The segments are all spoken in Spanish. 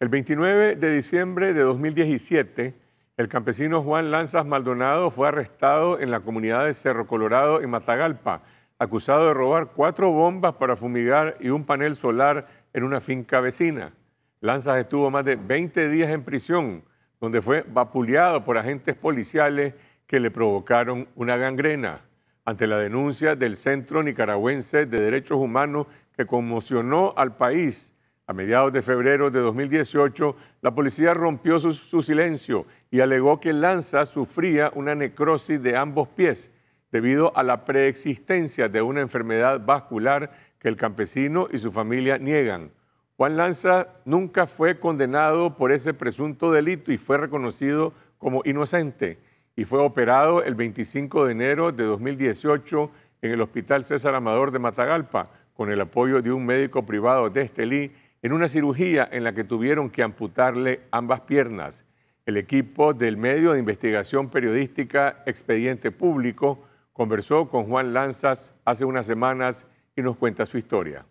El 29 de diciembre de 2017, el campesino Juan Lanzas Maldonado fue arrestado en la comunidad de Cerro Colorado, en Matagalpa, acusado de robar cuatro bombas para fumigar y un panel solar en una finca vecina. Lanzas estuvo más de 20 días en prisión, donde fue vapuleado por agentes policiales que le provocaron una gangrena. Ante la denuncia del Centro Nicaragüense de Derechos Humanos que conmocionó al país, a mediados de febrero de 2018, la policía rompió su, silencio y alegó que Lanza sufría una necrosis de ambos pies debido a la preexistencia de una enfermedad vascular que el campesino y su familia niegan. Juan Lanza nunca fue condenado por ese presunto delito y fue reconocido como inocente y fue operado el 25 de enero de 2018 en el Hospital César Amador de Matagalpa con el apoyo de un médico privado de Estelí en una cirugía en la que tuvieron que amputarle ambas piernas. El equipo del medio de investigación periodística Expediente Público conversó con Juan Lanzas hace unas semanas y nos cuenta su historia.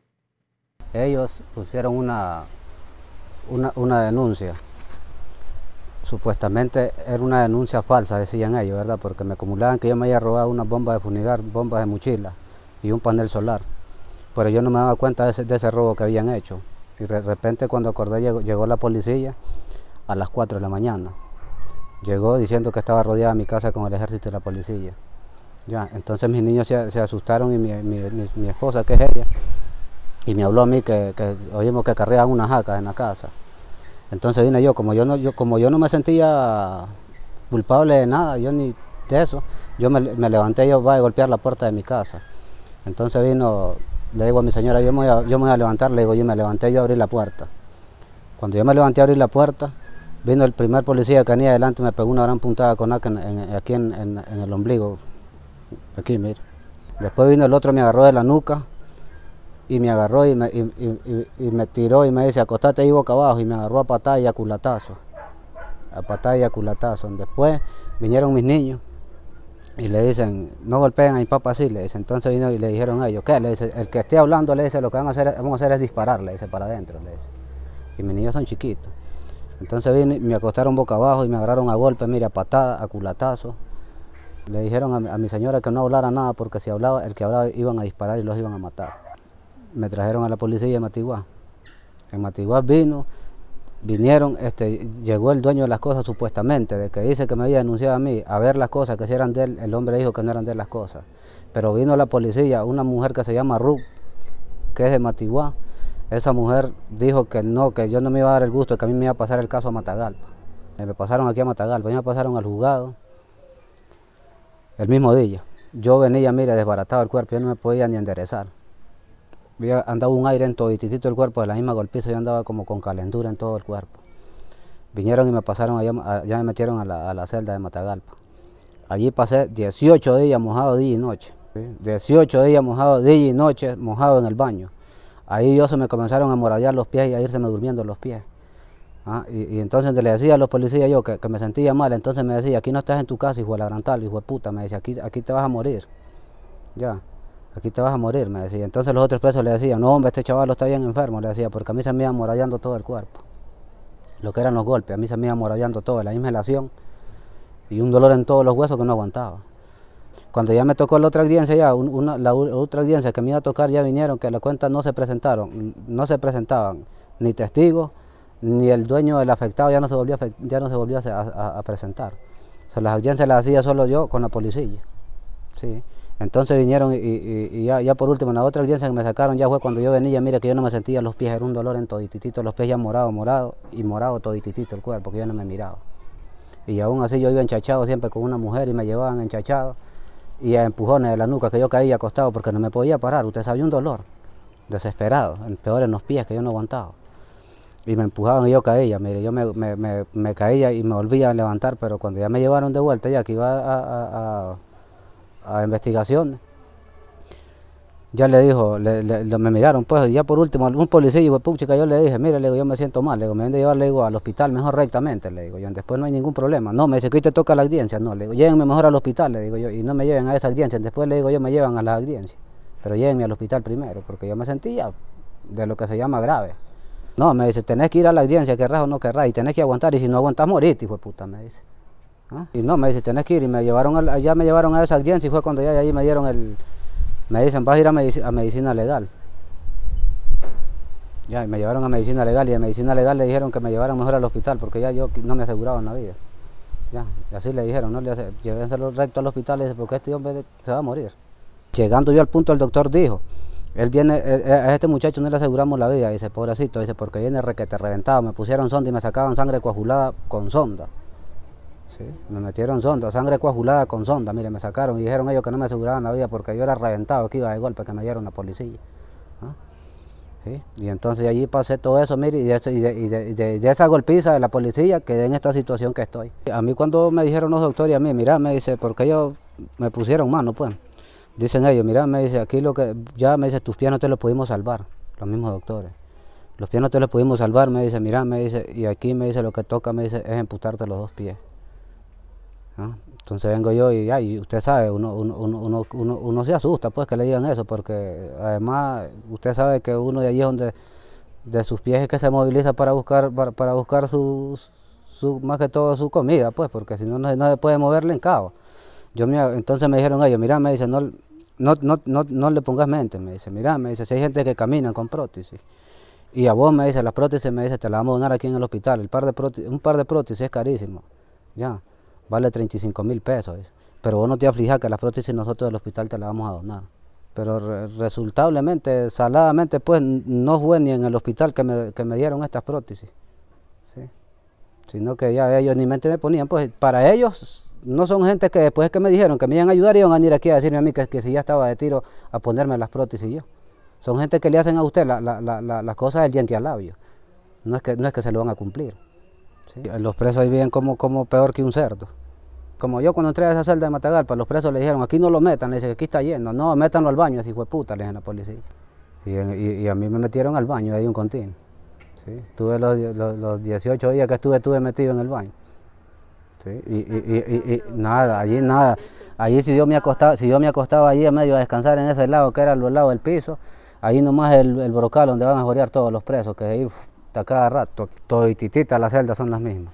Ellos pusieron una, una, denuncia. Supuestamente era una denuncia falsa, decían ellos, ¿verdad? Porque me acumulaban que yo me había robado una bomba de funidad, bombas de mochila y un panel solar. Pero yo no me daba cuenta de ese robo que habían hecho. Y de repente cuando acordé llegó, la policía a las 4 de la mañana. Llegó diciendo que estaba rodeada mi casa con el ejército y la policía. Ya, entonces mis niños se, asustaron y mi, mi, esposa, que es ella, y me habló a mí que, oímos que carreaban unas jacas en la casa. Entonces vine yo, como yo no, yo, como yo no me sentía culpable de nada, yo ni de eso, yo me, levanté y yo voy a golpear la puerta de mi casa. Entonces vino le digo a mi señora, yo me, voy a, yo voy a levantar, le digo, yo me levanté, yo abrí la puerta. Cuando yo me levanté a abrir la puerta, vino el primer policía que venía adelante, me pegó una gran puntada con acá en, aquí en, el ombligo, aquí, mira. Después vino el otro, me agarró de la nuca y me agarró y me, tiró y me dice, acostate ahí boca abajo, y me agarró a patada y a culatazo, a patada y a culatazo. Después vinieron mis niños y le dicen, no golpeen a mi papá así, le dice. Entonces vino y le dijeron a ellos, ¿qué? Le dice, el que esté hablando, le dice, lo que van a hacer, vamos a hacer es disparar, le dice, para adentro, le dice. Y mis niños son chiquitos. Entonces vino y me acostaron boca abajo y me agarraron a golpe, mira, a patada, a culatazo. Le dijeron a, mi señora que no hablara nada porque si hablaba, el que hablaba iban a disparar y los iban a matar. Me trajeron a la policía de Matiguá. En Matiguá vino, vinieron, este, llegó el dueño de las cosas supuestamente, de que dice que me había denunciado a mí, a ver las cosas, que si eran de él, el hombre dijo que no eran de él las cosas. Pero vino la policía, una mujer que se llama Ruth, que es de Matihuá, esa mujer dijo que no, que yo no me iba a dar el gusto, que a mí me iba a pasar el caso a Matagalpa. Me pasaron aquí a Matagalpa, me pasaron al juzgado el mismo día. Yo venía, mira, desbaratado el cuerpo, yo no me podía ni enderezar. Andaba un aire en todo, titito el cuerpo, de la misma golpiza yo andaba como con calentura en todo el cuerpo. Vinieron y me pasaron, allá, ya me metieron a la, celda de Matagalpa. Allí pasé 18 días mojado día y noche. 18 días mojado día y noche, mojado en el baño. Ahí Dios se me comenzaron a morallar los pies y a irse me durmiendo los pies. Ah, y, entonces le decía a los policías yo que, me sentía mal, entonces me decía, aquí no estás en tu casa, hijo de la gran tal, hijo de puta, me decía, aquí, aquí te vas a morir. Ya aquí te vas a morir, me decía. Entonces los otros presos le decían, no hombre, este chaval está bien enfermo, le decía, porque a mí se me iba amurallando todo el cuerpo. Lo que eran los golpes, a mí se me iba amorallando todo, la inhalación y un dolor en todos los huesos que no aguantaba. Cuando ya me tocó la otra audiencia, ya, una, la otra audiencia que me iba a tocar ya vinieron, que a la cuenta no se presentaron, no se presentaban ni testigos, ni el dueño del afectado ya no se volvió, ya no se a, a presentar. O sea, las audiencias las hacía solo yo con la policía. Sí. Entonces vinieron y, ya, por último, la otra audiencia que me sacaron ya fue cuando yo venía, mira que yo no me sentía los pies, era un dolor en todititito, los pies ya morado, morado y morado todititito el cuerpo, porque yo no me miraba. Y aún así yo iba enchachado siempre con una mujer y me llevaban enchachado y a empujones de la nuca que yo caía acostado porque no me podía parar, usted sabía un dolor, desesperado, peor en los pies que yo no aguantaba. Y me empujaban y yo caía, mire, yo me, caía y me volvía a levantar, pero cuando ya me llevaron de vuelta, ya que iba a a investigación Ya le dijo, me miraron, pues, ya por último, algún policía, y yo le dije, mire, le digo, yo me siento mal, le digo, me han a llevar, le digo, al hospital, mejor rectamente, le digo, yo, después no hay ningún problema. No, me dice que hoy te toca la audiencia, no, le digo, llévenme mejor al hospital, le digo yo, y no me lleven a esa audiencia, después le digo yo, me llevan a la audiencia, pero llévenme al hospital primero, porque yo me sentía de lo que se llama grave. No, me dice, tenés que ir a la audiencia, querrás o no querrás, y tenés que aguantar, y si no aguantas, morís, hijo fue puta, me dice. ¿Ah? Y no, me dice, tenés que ir. Y me llevaron, allá me llevaron a esa audiencia y fue cuando ya ahí me dieron el... Me dicen, vas a ir a, medicina legal. Ya, y me llevaron a medicina legal y a medicina legal le dijeron que me llevaran mejor al hospital porque ya yo no me aseguraban la vida. Ya, y así le dijeron, no, le llévenselo recto al hospital dice, porque este hombre se va a morir. Llegando yo al punto, el doctor dijo, él viene, e, e, a este muchacho no le aseguramos la vida, dice, pobrecito, dice, porque viene requete, reventado, me pusieron sonda y me sacaban sangre coagulada con sonda. Me metieron sonda, sangre coagulada con sonda, mire, me sacaron y dijeron ellos que no me aseguraban la vida porque yo era reventado, aquí iba de golpe que me dieron la policía. ¿ah? Y entonces allí pasé todo eso, mire, y, de, esa golpiza de la policía quedé en esta situación que estoy. A mí cuando me dijeron los doctores, a mí, mira, me dice, porque ellos me pusieron mano, pues. Dicen ellos, mira, me dice, aquí lo que, ya me dice, tus pies no te los pudimos salvar, los mismos doctores. Los pies no te los pudimos salvar, me dice, mira, me dice, y aquí me dice, lo que toca, me dice, es emputarte los dos pies. Entonces vengo yo y, y usted sabe, uno, uno, uno, uno, se asusta pues que le digan eso, porque además usted sabe que uno de allí es donde de sus pies es que se moviliza para buscar, para, buscar su, su, más que todo su comida, pues, porque si no, no, se puede moverle en cabo. Yo me, entonces me dijeron ellos, mira, me dice, no, no, no, no, le pongas mente, me dice, mira, me dice, si hay gente que camina con prótesis. Y a vos me dice, las prótesis me dice, te la vamos a donar aquí en el hospital. El par de un par de prótesis es carísimo. Ya vale 35 mil pesos. Pero vos no te aflijas que las prótesis nosotros del hospital te las vamos a donar. Pero resultablemente, saladamente, pues no fue ni en el hospital que me, dieron estas prótesis. Sino que ya ellos ni mente me ponían. Pues para ellos no son gente que después que me dijeron que me iban a ayudar iban a venir aquí a decirme a mí que, si ya estaba de tiro a ponerme las prótesis yo. Son gente que le hacen a usted la, las cosas del diente al labio. No es, que, no es que se lo van a cumplir. Los presos ahí viven como, como peor que un cerdo. Como yo cuando entré a esa celda de Matagalpa, los presos le dijeron, aquí no lo metan, le dicen, aquí está yendo, no, métanlo al baño, así fue puta, le a la policía. Y, a mí me metieron al baño, ahí un contín. ¿sí? Tuve los, 18 días que estuve, estuve metido en el baño. Y, nada, allí nada. Allí si yo me acostaba, si yo me acostaba allí a medio a descansar en ese lado que era el lado del piso, ahí nomás el, el brocal donde van a jorear todos los presos, que ahí a cada rato, titita las celdas son las mismas.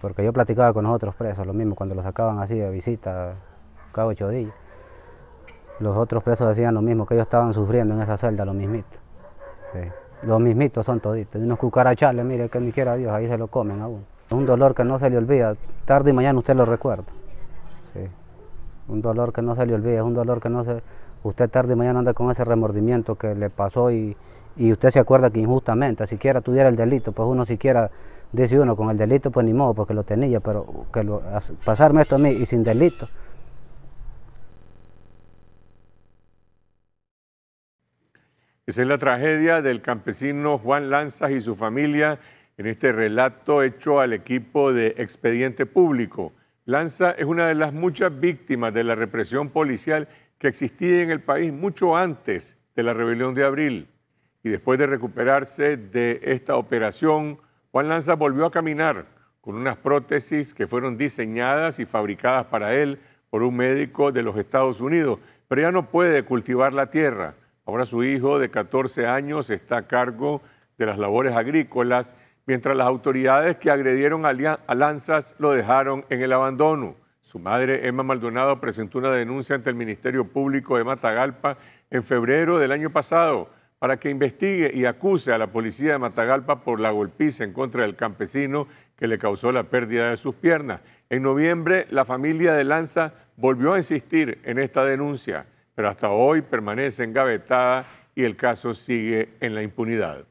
Porque yo platicaba con los otros presos, lo mismo, cuando los sacaban así de visita cada ocho días. Los otros presos decían lo mismo, que ellos estaban sufriendo en esa celda, lo mismito. Los mismitos son toditos. Y unos cucarachales, mire, que ni quiera Dios, ahí se lo comen aún. Es un dolor que no se le olvida, tarde y mañana usted lo recuerda. Un dolor que no se le olvida, es un dolor que no se... Usted tarde y mañana anda con ese remordimiento que le pasó y, y usted se acuerda que injustamente, siquiera tuviera el delito, pues uno siquiera dice uno con el delito, pues ni modo, porque lo tenía, pero que pasarme esto a mí y sin delito. Esa es la tragedia del campesino Juan Lanzas y su familia en este relato hecho al equipo de Expediente Público. Lanza es una de las muchas víctimas de la represión policial que existía en el país mucho antes de la rebelión de abril y después de recuperarse de esta operación, Juan Lanza volvió a caminar con unas prótesis que fueron diseñadas y fabricadas para él por un médico de los Estados Unidos, pero ya no puede cultivar la tierra. Ahora su hijo de 14 años está a cargo de las labores agrícolas, mientras las autoridades que agredieron a Lanzas lo dejaron en el abandono. Su madre, Emma Maldonado, presentó una denuncia ante el Ministerio Público de Matagalpa en febrero del año pasado para que investigue y acuse a la policía de Matagalpa por la golpiza en contra del campesino que le causó la pérdida de sus piernas. En noviembre, la familia de Lanza volvió a insistir en esta denuncia, pero hasta hoy permanece engavetada y el caso sigue en la impunidad.